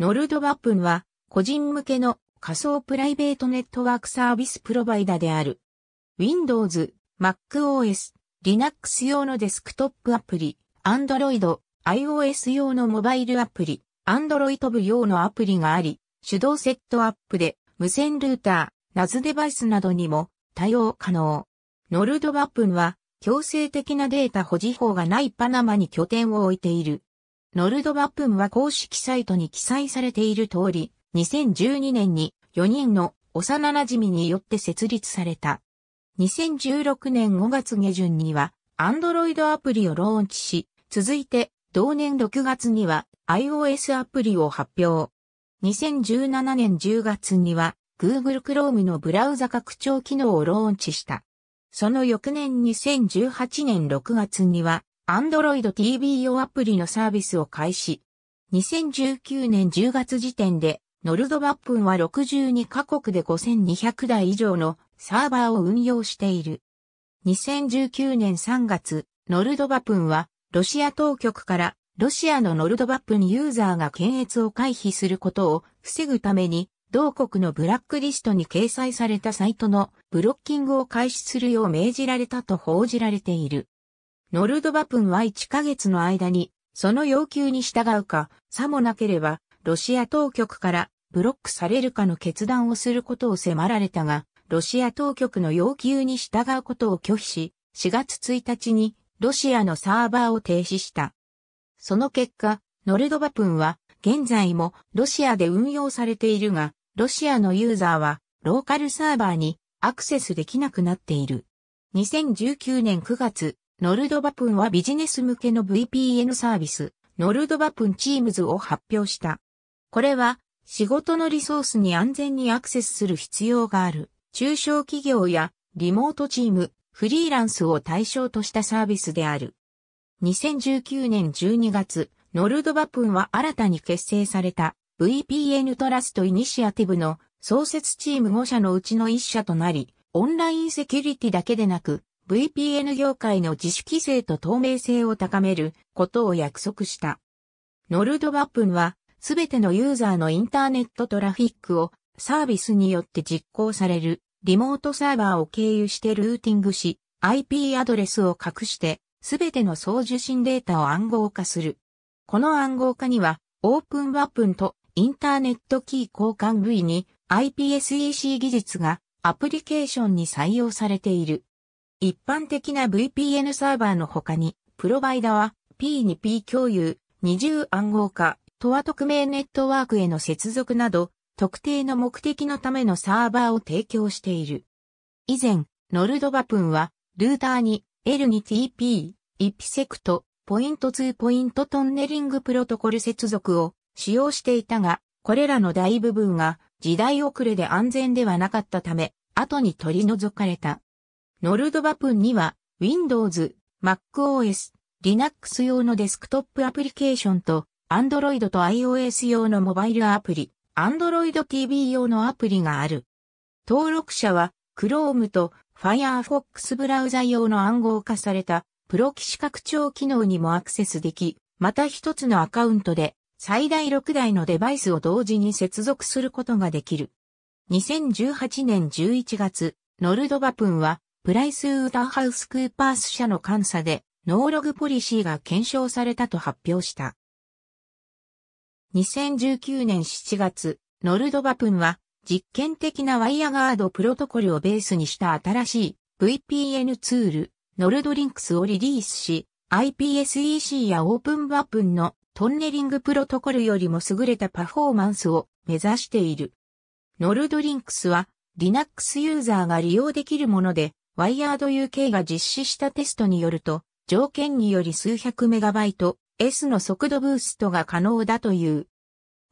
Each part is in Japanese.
ノルドバップンは、個人向けの仮想プライベートネットワークサービスプロバイダである。Windows、MacOS、Linux 用のデスクトップアプリ、Android、iOS 用のモバイルアプリ、Android 部用のアプリがあり、手動セットアップで無線ルーター、NAS デバイスなどにも対応可能。ノルドバップンは強制的なデータ保持法がないパナマに拠点を置いている。ノルドバップムは公式サイトに記載されている通り、2012年に4人の幼馴染によって設立された。2016年5月下旬には、Android アプリをローンチし、続いて、同年6月には iOS アプリを発表。2017年10月には Google Chrome のブラウザ拡張機能をローンチした。その翌年2018年6月には Android TV 用アプリのサービスを開始。2019年10月時点で、ノルドバップンは62カ国で5200台以上のサーバーを運用している。2019年3月、ノルドバップンは、ロシア当局からロシアのノルドバップンユーザーが検閲を回避することを防ぐために、同国のブラックリストに掲載されたサイトのブロッキングを開始するよう命じられたと報じられている。ノルドバプンは1ヶ月の間に、その要求に従うか、さもなければ、ロシア当局からブロックされるかの決断をすることを迫られたが、ロシア当局の要求に従うことを拒否し、4月1日にロシアのサーバーを停止した。その結果、ノルドバプンは現在もロシアで運用されているが、ロシアのユーザーはローカルサーバーにアクセスできなくなっている。2019年9月、ノルドバプンはビジネス向けの VPN サービス、ノルドバプンチームズを発表した。これは、仕事のリソースに安全にアクセスする必要がある、中小企業やリモートチーム、フリーランスを対象としたサービスである。2019年12月、ノルドバプンは新たに結成された VPN トラストイニシアティブの創設チーム5社のうちの1社となり、オンラインセキュリティだけでなく、VPN 業界の自主規制と透明性を高めることを約束した。ノルドバップンは、すべてのユーザーのインターネットトラフィックをサービスによって実行されるリモートサーバーを経由してルーティングし、IP アドレスを隠して、すべての送受信データを暗号化する。この暗号化には、オープンワップンとインターネットキー交換部位に IPSEC 技術がアプリケーションに採用されている。一般的な VPN サーバーの他に、プロバイダは P2P 共有、二重暗号化、とは匿名ネットワークへの接続など、特定の目的のためのサーバーを提供している。以前、ノルドバプンは、ルーターに L2TP、IPsec ポイント2ポイントトンネリングプロトコル接続を使用していたが、これらの大部分が時代遅れで安全ではなかったため、後に取り除かれた。ノルドバプンには Windows、MacOS、Linux 用のデスクトップアプリケーションと Android と iOS 用のモバイルアプリ、Android TV 用のアプリがある。登録者は Chrome と Firefox ブラウザ用の暗号化されたプロ機視拡張機能にもアクセスでき、また一つのアカウントで最大6台のデバイスを同時に接続することができる。2018年11月、ノルドバプンはプライスウーターハウスクーパース社の監査で、ノーログポリシーが検証されたと発表した。2019年7月、ノルドバプンは、実験的なワイヤーガードプロトコルをベースにした新しい VPN ツール、ノルドリンクスをリリースし、IPSEC やオープンバプンのトンネリングプロトコルよりも優れたパフォーマンスを目指している。ノルドリンクスは Linux ユーザーが利用できるもので、ワイヤード UK が実施したテストによると、条件により数百メガバイト S の速度ブーストが可能だという。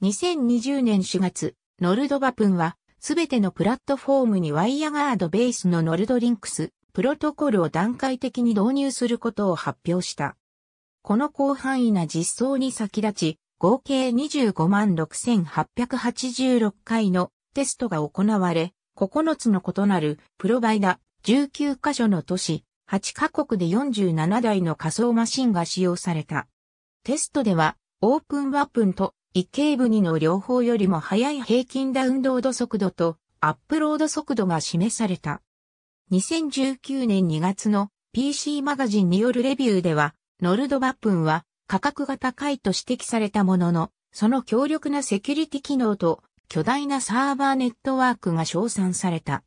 2020年4月、ノルドバプンは、すべてのプラットフォームにワイヤガードベースのノルドリンクス、プロトコルを段階的に導入することを発表した。この広範囲な実装に先立ち、合計256,886回のテストが行われ、9つの異なるプロバイダ19カ所の都市、8カ国で47台の仮想マシンが使用された。テストでは、オープンワップンと一系部2の両方よりも速い平均ダウンロード速度とアップロード速度が示された。2019年2月の PC マガジンによるレビューでは、ノルドバップンは価格が高いと指摘されたものの、その強力なセキュリティ機能と巨大なサーバーネットワークが称賛された。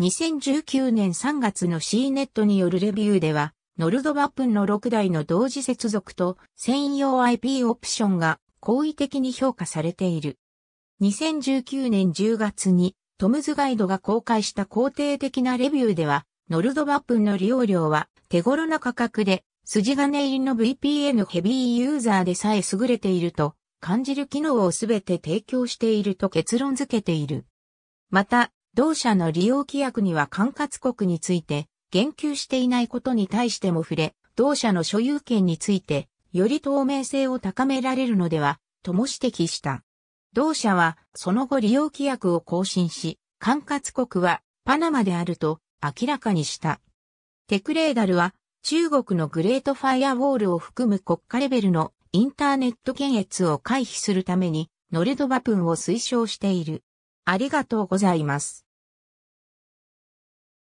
2019年3月の C ネットによるレビューでは、ノルドバップンの6台の同時接続と専用 IP オプションが好意的に評価されている。2019年10月にトムズガイドが公開した肯定的なレビューでは、ノルドバップンの利用料は手頃な価格で筋金入りの VPN ヘビーユーザーでさえ優れていると感じる機能をすべて提供していると結論付けている。また、同社の利用規約には管轄国について言及していないことに対しても触れ、同社の所有権について、より透明性を高められるのでは、とも指摘した。同社は、その後利用規約を更新し、管轄国はパナマであると明らかにした。テクレーダルは、中国のグレートファイアウォールを含む国家レベルのインターネット検閲を回避するために、ノルドバプンを推奨している。ありがとうございます。